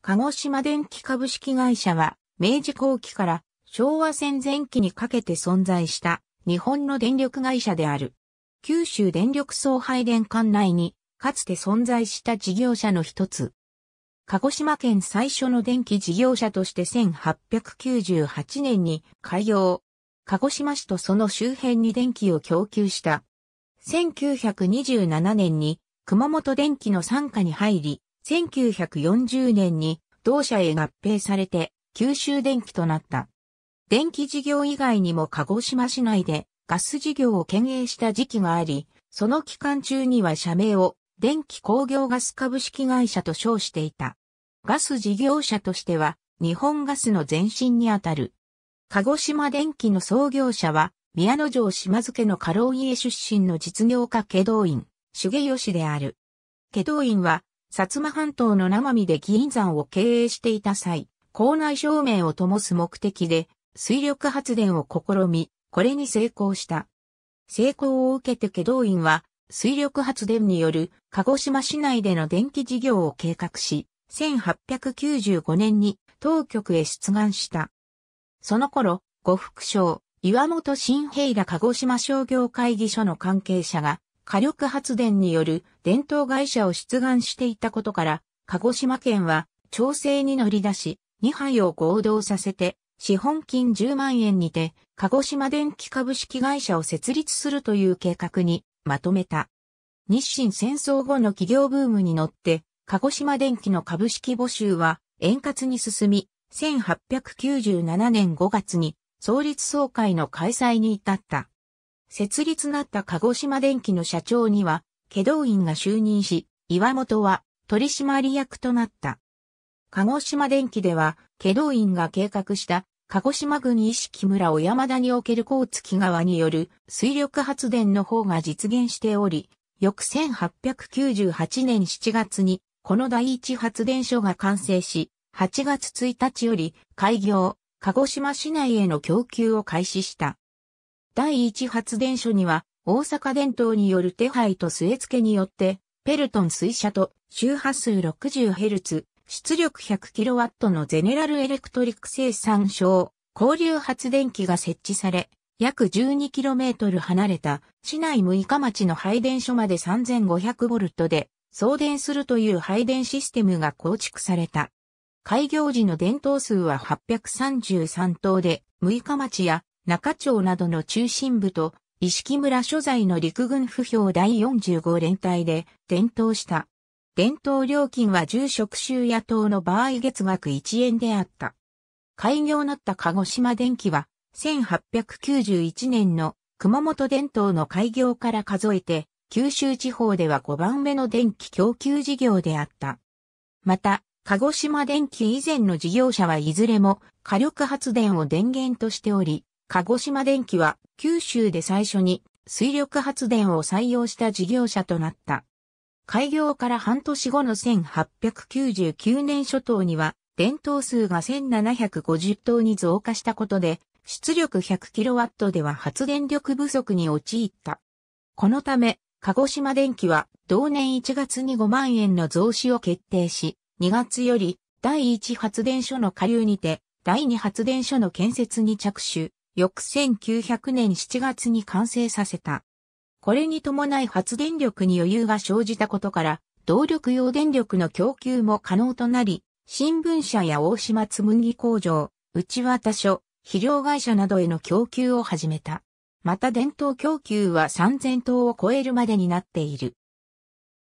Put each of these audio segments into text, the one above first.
鹿児島電機株式会社は、明治後期から昭和戦前期にかけて存在した日本の電力会社である。九州電力送配電管内に、かつて存在した事業者の一つ。鹿児島県最初の電気事業者として1898年に開業。鹿児島市とその周辺に電気を供給した。1927年に熊本電気の傘下に入り、1940年に同社へ合併されて九州電気となった。電気事業以外にも鹿児島市内でガス事業を経営した時期があり、その期間中には社名を電気工業ガス株式会社と称していた。ガス事業者としては日本ガスの前身にあたる。鹿児島電気の創業者は宮野城島津家の家老家出身の実業家家道院、重吉である。家道院は薩摩半島の生身で議員山を経営していた際、校内照明を灯す目的で、水力発電を試み、これに成功した。成功を受けて祁道院は、水力発電による鹿児島市内での電気事業を計画し、1895年に当局へ出願した。その頃、呉副省、岩本新平ら鹿児島商業会議所の関係者が、火力発電による伝統会社を出願していたことから、鹿児島県は調整に乗り出し、2杯を合同させて、資本金10万円にて、鹿児島電気株式会社を設立するという計画にまとめた。日清戦争後の企業ブームに乗って、鹿児島電気の株式募集は円滑に進み、1897年5月に創立総会の開催に至った。設立なった鹿児島電機の社長には、祁道院が就任し、岩本は取締役となった。鹿児島電機では、祁道院が計画した鹿児島郡意識村小山田における甲月川による水力発電の方が実現しており、翌1898年7月にこの第一発電所が完成し、8月1日より開業、鹿児島市内への供給を開始した。第一発電所には、大阪電灯による手配と据え付けによって、ペルトン水車と周波数 60Hz、出力 100kW のゼネラルエレクトリック生産省、交流発電機が設置され、約 12km 離れた市内6日町の配電所まで 3500V で送電するという配電システムが構築された。開業時の電灯数は833灯で、6日町や中町などの中心部と、石木村所在の陸軍不評第45連隊で、伝統した。伝統料金は住職州野党の場合月額1円であった。開業なった鹿児島電機は、1891年の熊本電統の開業から数えて、九州地方では5番目の電気供給事業であった。また、鹿児島電気以前の事業者はいずれも火力発電を電源としており、鹿児島電機は九州で最初に水力発電を採用した事業者となった。開業から半年後の1899年初頭には電灯数が1750灯に増加したことで出力 100kW では発電力不足に陥った。このため、鹿児島電機は同年1月に5万円の増資を決定し、2月より第1発電所の下流にて第2発電所の建設に着手。翌1900年7月に完成させた。これに伴い発電力に余裕が生じたことから、動力用電力の供給も可能となり、新聞社や大島紬工場、内渡所、肥料会社などへの供給を始めた。また伝統供給は3000頭を超えるまでになっている。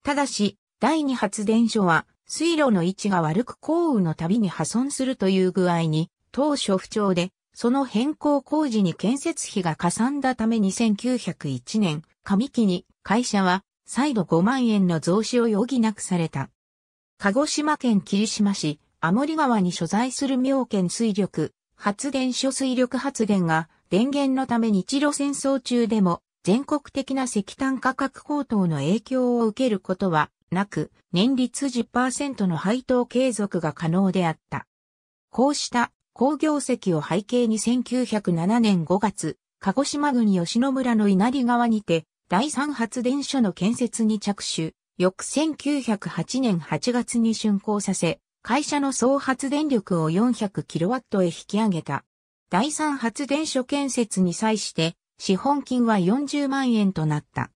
ただし、第二発電所は水路の位置が悪く降雨のたびに破損するという具合に、当初不調でその変更工事に建設費がかさんだため2901年、上期に会社は再度5万円の増資を余儀なくされた。鹿児島県霧島市、アモリ川に所在する妙見水力、発電所水力発電が電源のため日露戦争中でも全国的な石炭価格高騰の影響を受けることはなく、年率10%の配当継続が可能であった。こうした工業石を背景に1907年5月、鹿児島郡吉野村の稲荷川にて、第三発電所の建設に着手、翌1908年8月に竣工させ、会社の総発電力を 400kW へ引き上げた。第三発電所建設に際して、資本金は40万円となった。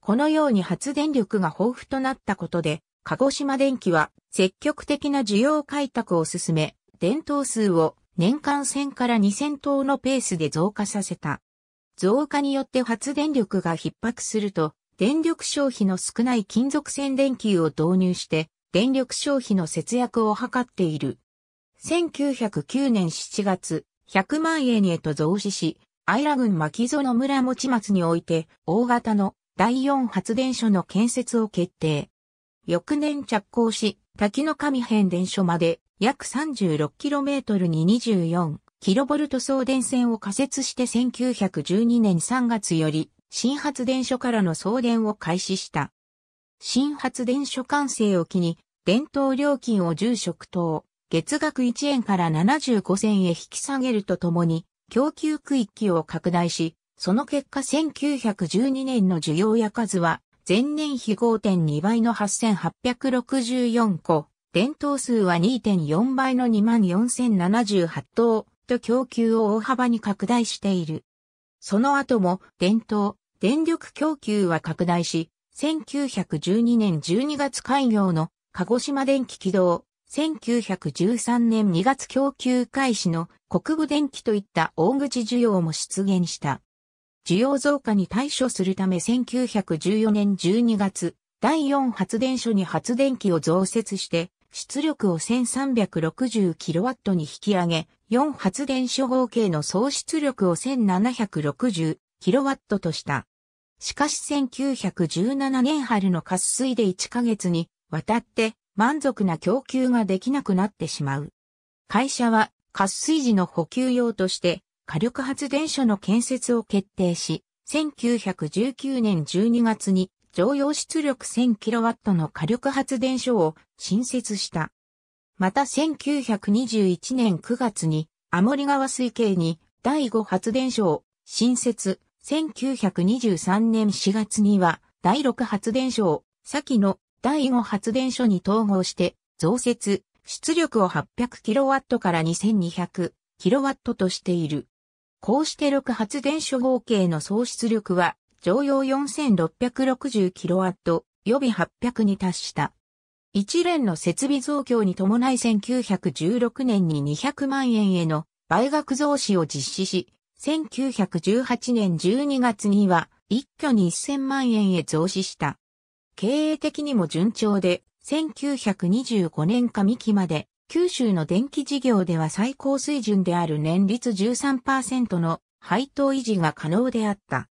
このように発電力が豊富となったことで、鹿児島電機は積極的な需要開拓を進め、伝統数を年間1000から2000頭のペースで増加させた。増加によって発電力が逼迫すると、電力消費の少ない金属線電球を導入して、電力消費の節約を図っている。1909年7月、100万円へと増資し、アイラ郡牧園村持松において、大型の第4発電所の建設を決定。翌年着工し、滝の上変電所まで約 36km に 24kV 送電線を仮設して1912年3月より新発電所からの送電を開始した。新発電所完成を機に、伝統料金を住職等、月額1円から75銭へ引き下げるとともに、供給区域を拡大し、その結果1912年の需要や数は、前年比5.2倍の8864個伝統数は2.4倍の24,078頭と供給を大幅に拡大している。その後も電灯、電力供給は拡大し、1912年12月開業の鹿児島電気軌道、1913年2月供給開始の国部電気といった大口需要も出現した。需要増加に対処するため1914年12月、第4発電所に発電機を増設して、出力を 1360kW に引き上げ、4発電所合計の総出力を 1760kW とした。しかし1917年春の渇水で1ヶ月にわたって満足な供給ができなくなってしまう。会社は渇水時の補給用として火力発電所の建設を決定し、1919年12月に常用出力 1000kW の火力発電所を新設した。また1921年9月に、アモリ川水系に第5発電所を新設。1923年4月には、第6発電所を、先の第5発電所に統合して、増設、出力を 800kW から 2200kW としている。こうして6発電所合計の総出力は常用 4660kW、予備800に達した。一連の設備増強に伴い1916年に200万円への倍額増資を実施し、1918年12月には一挙に1000万円へ増資した。経営的にも順調で、1925年上期まで、九州の電気事業では最高水準である年率13%の配当維持が可能であった。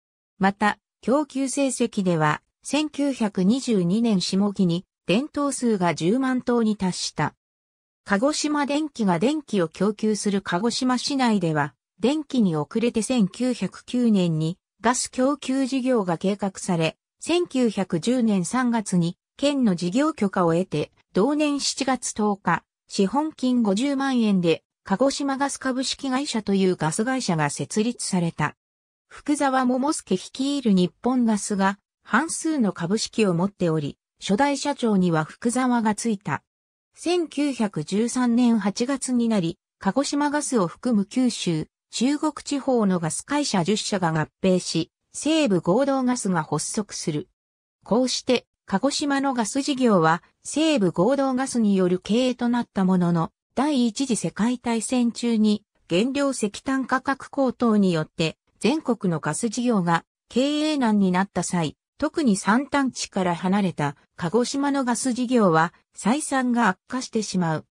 また、供給成績では、1922年下期に、電灯数が10万灯に達した。鹿児島電機が電気を供給する鹿児島市内では、電気に遅れて1909年にガス供給事業が計画され、1910年3月に県の事業許可を得て、同年7月10日、資本金50万円で鹿児島ガス株式会社というガス会社が設立された。福沢桃介率いる日本ガスが半数の株式を持っており、初代社長には福沢がついた。1913年8月になり、鹿児島ガスを含む九州、中国地方のガス会社10社が合併し、西部合同ガスが発足する。こうして、鹿児島のガス事業は西部合同ガスによる経営となったものの、第一次世界大戦中に原料石炭価格高騰によって全国のガス事業が経営難になった際、特に三端地から離れた鹿児島のガス事業は採算が悪化してしまう。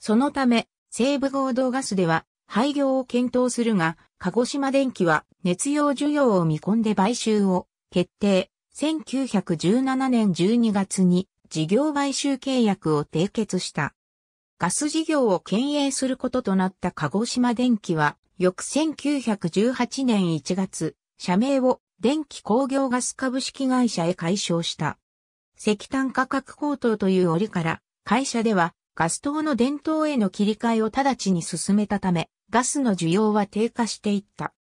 そのため、西部合同ガスでは廃業を検討するが、鹿児島電機は熱用需要を見込んで買収を決定。1917年12月に事業買収契約を締結した。ガス事業を経営することとなった鹿児島電機は翌1918年1月、社名を電気工業ガス株式会社へ解消した。石炭価格高騰という折から、会社ではガス灯の伝統への切り替えを直ちに進めたため、ガスの需要は低下していった。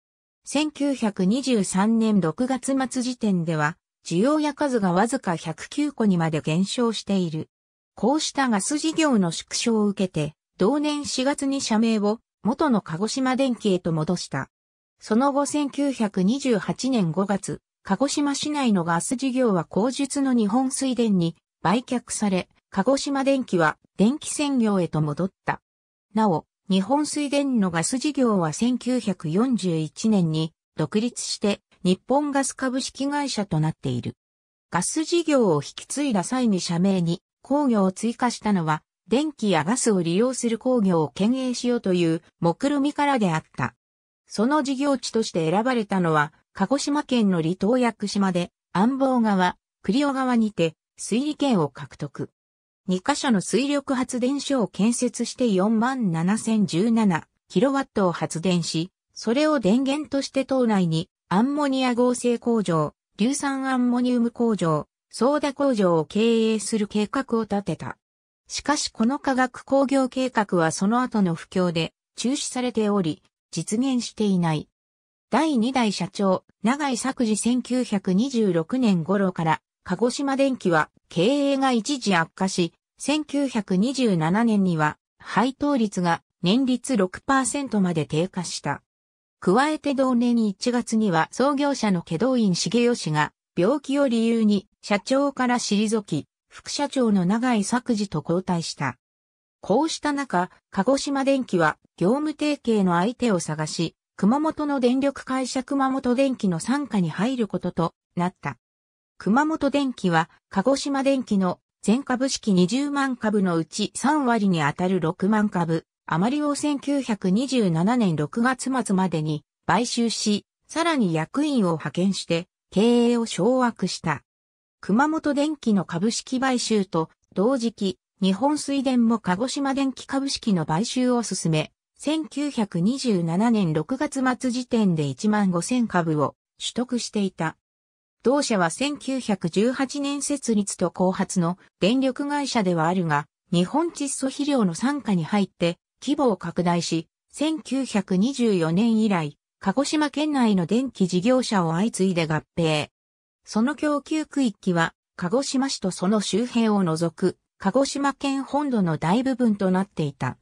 1923年6月末時点では、需要や数がわずか109個にまで減少している。こうしたガス事業の縮小を受けて、同年4月に社名を元の鹿児島電機へと戻した。その後1928年5月、鹿児島市内のガス事業は工術の日本水田に売却され、鹿児島電機は電気専業へと戻った。なお、日本水田のガス事業は1941年に独立して日本ガス株式会社となっている。ガス事業を引き継いだ際に社名に工業を追加したのは電気やガスを利用する工業を牽営しようという目論みからであった。その事業地として選ばれたのは、鹿児島県の離島屋久島で、安房川、栗尾川にて、水利権を獲得。2カ所の水力発電所を建設して47,017キロワットを発電し、それを電源として島内にアンモニア合成工場、硫酸アンモニウム工場、ソーダ工場を経営する計画を立てた。しかしこの化学工業計画はその後の不況で中止されており、実現していない。第2代社長、長井作治1926年頃から、鹿児島電機は経営が一時悪化し、1927年には配当率が年率6%まで低下した。加えて同年1月には創業者の祁答院茂義が病気を理由に社長から退き、副社長の長井作事と交代した。こうした中、鹿児島電機は業務提携の相手を探し、熊本の電力会社熊本電機の参加に入ることとなった。熊本電機は鹿児島電機の全株式20万株のうち3割にあたる6万株、余りを1927年6月末までに買収し、さらに役員を派遣して経営を掌握した。熊本電機の株式買収と同時期、日本水電も鹿児島電機株式の買収を進め、1927年6月末時点で1万5000株を取得していた。同社は1918年設立と後発の電力会社ではあるが、日本窒素肥料の参加に入って規模を拡大し、1924年以来、鹿児島県内の電気事業者を相次いで合併。その供給区域は、鹿児島市とその周辺を除く、鹿児島県本土の大部分となっていた。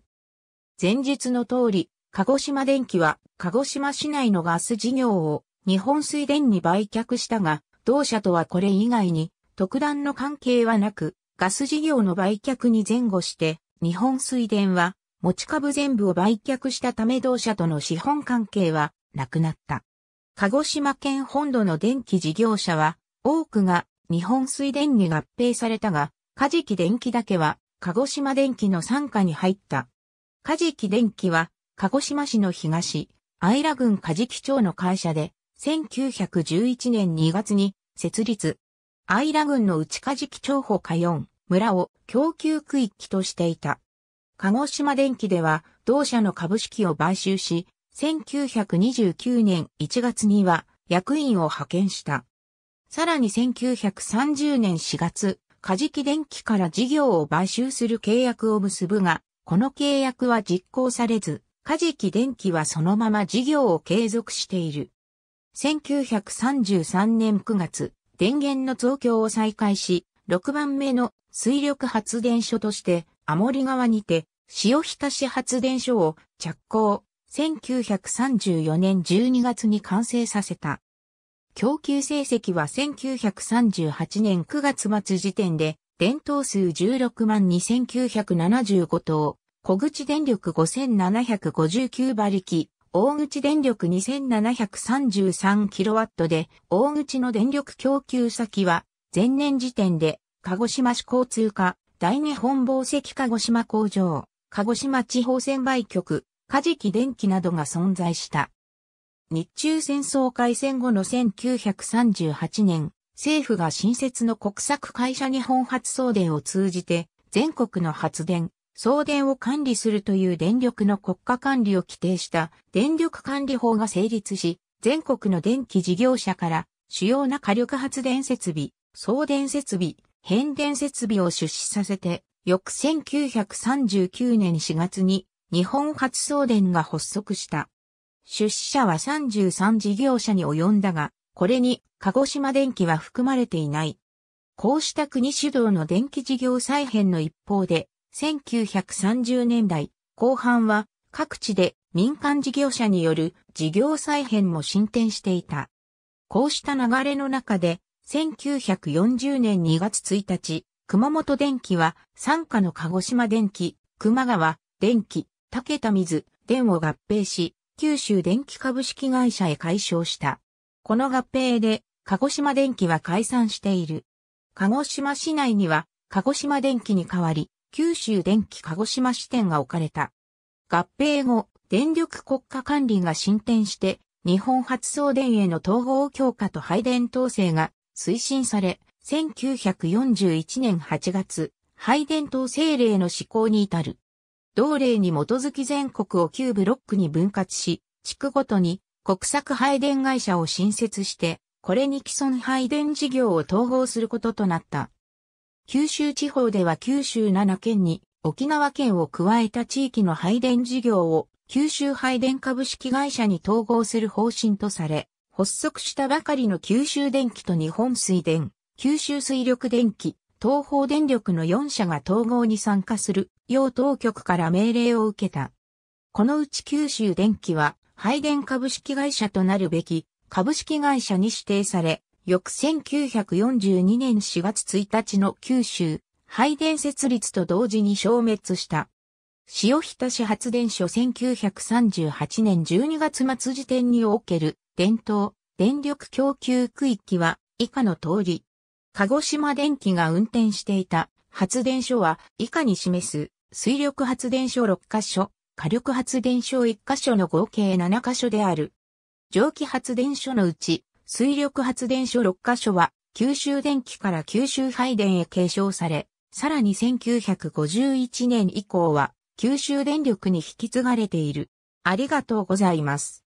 前述の通り、鹿児島電機は、鹿児島市内のガス事業を日本水電に売却したが、同社とはこれ以外に特段の関係はなく、ガス事業の売却に前後して、日本水電は持ち株全部を売却したため同社との資本関係はなくなった。鹿児島県本土の電気事業者は、多くが日本水電に合併されたが、カジキ電気だけは、鹿児島電気の傘下に入った。カジキ電気は、鹿児島市の東、愛良郡カジキ町の会社で、1911年2月に設立。愛良郡の内カジキ町保下4村を供給区域としていた。鹿児島電気では同社の株式を買収し、1929年1月には役員を派遣した。さらに1930年4月、カジキ電機から事業を買収する契約を結ぶが、この契約は実行されず、カジキ電機はそのまま事業を継続している。1933年9月、電源の増強を再開し、6番目の水力発電所として、アモリ川にて、塩浸し発電所を着工、1934年12月に完成させた。供給成績は1938年9月末時点で、電灯数16万2975灯、小口電力5759馬力、大口電力2733キロワットで、大口の電力供給先は、前年時点で、鹿児島市交通課、大日本紡石鹿児島工場、鹿児島地方専売局、カジキ電気などが存在した。日中戦争開戦後の1938年、政府が新設の国策会社日本発送電を通じて、全国の発電、送電を管理するという電力の国家管理を規定した電力管理法が成立し、全国の電気事業者から主要な火力発電設備、送電設備、変電設備を出資させて、翌1939年4月に日本発送電が発足した。出資者は33事業者に及んだが、これに鹿児島電機は含まれていない。こうした国主導の電気事業再編の一方で、1930年代後半は各地で民間事業者による事業再編も進展していた。こうした流れの中で、1940年2月1日、熊本電機は傘下の鹿児島電機、熊川電機、竹田水、電を合併し、九州電気株式会社へ解消した。この合併で、鹿児島電機は解散している。鹿児島市内には、鹿児島電機に代わり、九州電機鹿児島支店が置かれた。合併後、電力国家管理が進展して、日本発送電への統合強化と配電統制が推進され、1941年8月、配電統制令の施行に至る。同例に基づき全国を旧ブロックに分割し、地区ごとに国策配電会社を新設して、これに既存配電事業を統合することとなった。九州地方では九州7県に沖縄県を加えた地域の配電事業を九州配電株式会社に統合する方針とされ、発足したばかりの九州電気と日本水電、九州水力電気、東方電力の4社が統合に参加する洋当局から命令を受けた。このうち九州電気は、配電株式会社となるべき株式会社に指定され、翌1942年4月1日の九州、配電設立と同時に消滅した。塩浸し市発電所1938年12月末時点における伝統、電力供給区域は以下の通り。鹿児島電機が運転していた発電所は以下に示す水力発電所6カ所、火力発電所1カ所の合計7カ所である。蒸気発電所のうち、水力発電所6カ所は、九州電気から九州配電へ継承され、さらに1951年以降は、九州電力に引き継がれている。ありがとうございます。